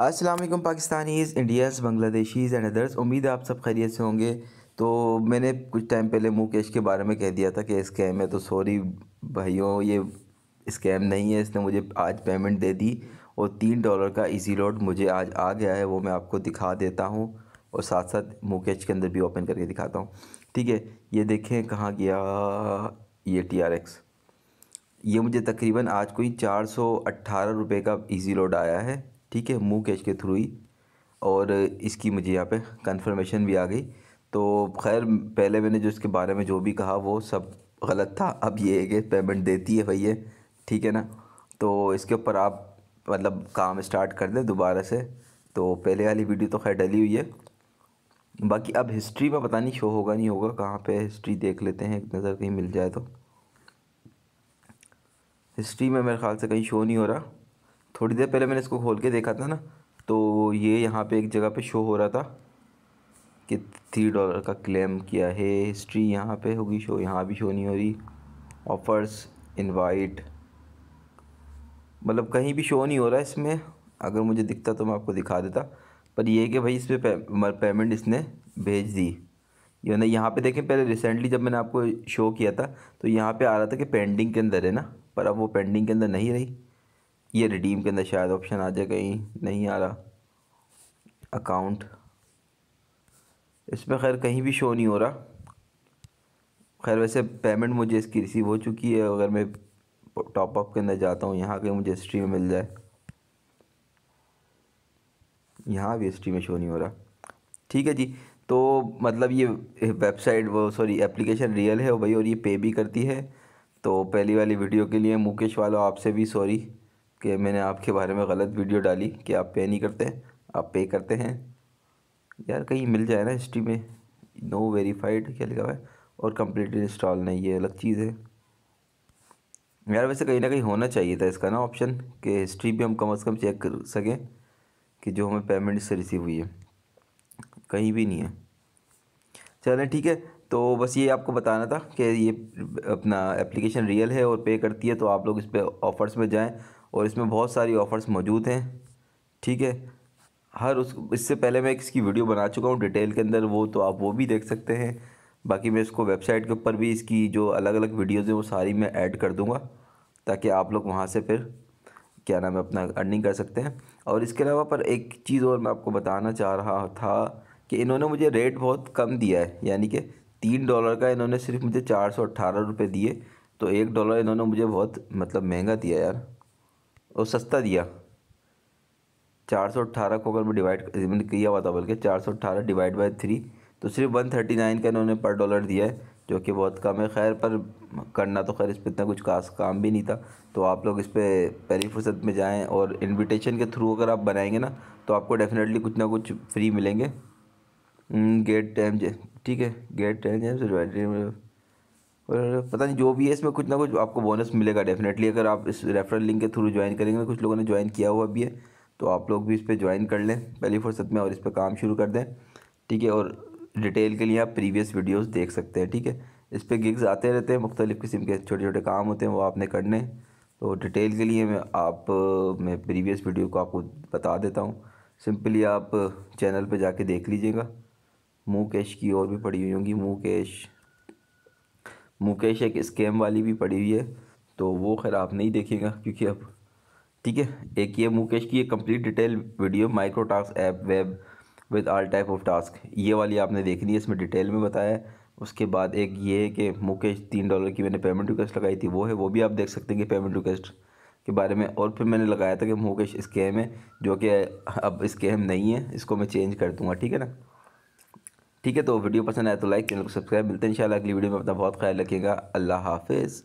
Aslam Pakistanis India's Bangladeshis and others उम्मीद आप सब खैरियत से होंगे तो मैंने कुछ टाइम पहले मुकेश के बारे में कह दिया था कि स्कैम है तो सॉरी भाइयों ये स्कैम नहीं है इसने मुझे आज पेमेंट दे दी और तीन डॉलर का इजी लोड मुझे आज आ गया है वो मैं आपको दिखा देता हूँ और साथ साथ मुकेश के अंदर भी ओपन करके दिखाता हूँ ठीक है ये देखें कहाँ गया ये टी आर एक्स ये मुझे तकरीबन आज कोई चार सौ अट्ठारह रुपये का इजी लोड आया है ठीक है मूव कैश के थ्रू ही और इसकी मुझे यहाँ पे कंफर्मेशन भी आ गई तो खैर पहले मैंने जो इसके बारे में जो भी कहा वो सब गलत था अब ये है कि पेमेंट देती है भैया ठीक है ना तो इसके ऊपर आप मतलब काम स्टार्ट कर दें दोबारा से तो पहले वाली वीडियो तो खैर डली हुई है बाकी अब हिस्ट्री में पता नहीं शो होगा नहीं होगा कहाँ पे हिस्ट्री देख लेते हैं एक नज़र कहीं मिल जाए तो हिस्ट्री में मेरे ख्याल से कहीं शो नहीं हो रहा थोड़ी देर पहले मैंने इसको खोल के देखा था ना तो ये यहाँ पे एक जगह पे शो हो रहा था कि थ्री डॉलर का क्लेम किया है हिस्ट्री यहाँ पे होगी शो यहाँ भी शो नहीं हो रही ऑफर्स इनवाइट मतलब कहीं भी शो नहीं हो रहा इसमें अगर मुझे दिखता तो मैं आपको दिखा देता पर ये कि भाई इस पर पे, पेमेंट इसने भेज दी यानी यहाँ पे देखें पहले रिसेंटली जब मैंने आपको शो किया था तो यहाँ पे आ रहा था कि पेंडिंग के अंदर है ना पर अब वो पेंडिंग के अंदर नहीं रही ये रिडीम के अंदर शायद ऑप्शन आ जाए कहीं नहीं आ रहा अकाउंट इसमें खैर कहीं भी शो नहीं हो रहा खैर वैसे पेमेंट मुझे इसकी रिसीव हो चुकी है अगर मैं टॉपअप के अंदर जाता हूँ यहाँ के मुझे हिस्ट्री में मिल जाए यहाँ भी हिस्ट्री में शो नहीं हो रहा ठीक है जी तो मतलब ये वेबसाइट वो सॉरी एप्लीकेशन रियल है भाई और ये पे भी करती है तो पहली वाली वीडियो के लिए मुकेश वालों आपसे भी सॉरी कि मैंने आपके बारे में गलत वीडियो डाली कि आप पे नहीं करते आप पे करते हैं यार कहीं मिल जाए ना हिस्ट्री में नो वेरीफाइड क्या लिखा हुआ है और कम्प्लीटली इंस्टॉल नहीं ये अलग चीज़ है यार वैसे कहीं ना कहीं होना चाहिए था इसका ना ऑप्शन कि हिस्ट्री भी हम कम अज़ कम चेक कर सकें कि जो हमें पेमेंट से रिसीव हुई है कहीं भी नहीं है चलें ठीक है तो बस ये आपको बताना था कि ये अपना एप्लीकेशन रियल है और पे करती है तो आप लोग इस पर ऑफ़र्स में जाएँ और इसमें बहुत सारी ऑफ़र्स मौजूद हैं ठीक है हर उस इससे पहले मैं इसकी वीडियो बना चुका हूँ डिटेल के अंदर वो तो आप वो भी देख सकते हैं बाकी मैं इसको वेबसाइट के ऊपर भी इसकी जो अलग अलग वीडियोज़ हैं वो सारी मैं ऐड कर दूँगा ताकि आप लोग वहाँ से फिर क्या नाम है अपना अर्निंग कर सकते हैं और इसके अलावा पर एक चीज़ और मैं आपको बताना चाह रहा था कि इन्होंने मुझे रेट बहुत कम दिया है यानी कि तीन डॉलर का इन्होंने सिर्फ मुझे चार सौ अट्ठारह रुपये दिए तो एक डॉलर इन्होंने मुझे बहुत मतलब महंगा दिया यार और सस्ता दिया चार सौ अट्ठारह को अगर मैं डिवाइड मैंने किया हुआ था बल्कि चार सौ अट्ठारह डिवाइड बाई थ्री तो सिर्फ वन थर्टी नाइन का इन्होंने पर डॉलर दिया है जो कि बहुत कम है खैर पर करना तो खैर इस पर इतना कुछ खास काम भी नहीं था तो आप लोग इस पर पहली फुर्सत में जाएँ और इन्विटेशन के थ्रू अगर आप बनाएंगे ना तो आपको डेफिनेटली कुछ ना कुछ फ्री मिलेंगे गेट टाइम हम्म, ठीक है गेट टाइम और पता नहीं जो भी है इसमें कुछ ना कुछ आपको बोनस मिलेगा डेफिनेटली अगर आप इस रेफरल लिंक के थ्रू ज्वाइन करेंगे कुछ लोगों ने ज्वाइन किया हुआ भी है तो आप लोग भी इस पर ज्वाइन कर लें पहली फुर्सत में और इस पर काम शुरू कर दें ठीक है और डिटेल के लिए आप प्रीवियस वीडियोस देख सकते हैं ठीक है इस पर गिग्स आते रहते हैं मुख्तलिफ़ किस्म के छोटे छोटे काम होते हैं वो आपने करने तो डिटेल के लिए मैं आप मैं प्रीवियस वीडियो को आपको बता देता हूँ सिंपली आप चैनल पर जाके देख लीजिएगा मुँह कैश की और भी पड़ी हुई होंगी मुँह कैश मुकेश एक स्कैम वाली भी पड़ी हुई है तो वो खैर आप नहीं देखेगा क्योंकि अब ठीक है एक ये मुकेश की ये complete detail video micro task app web with all type of task ये वाली आपने देखनी है इसमें डिटेल में बताया उसके बाद एक ये है कि मुकेश तीन डॉलर की मैंने पेमेंट रिक्वेस्ट लगाई थी वो है वो भी आप देख सकते हैं कि पेमेंट रिक्वेस्ट के बारे में और फिर मैंने लगाया था कि मुकेश स्कैम है जो कि अब स्कैम नहीं है इसको मैं चेंज कर दूँगा ठीक है ना ठीक है तो वीडियो पसंद आए तो लाइक चैनल को सब्सक्राइब मिलते हैं इंशाल्लाह अगली वीडियो में अपना बहुत ख्याल रखिएगा अल्लाह हाफिज़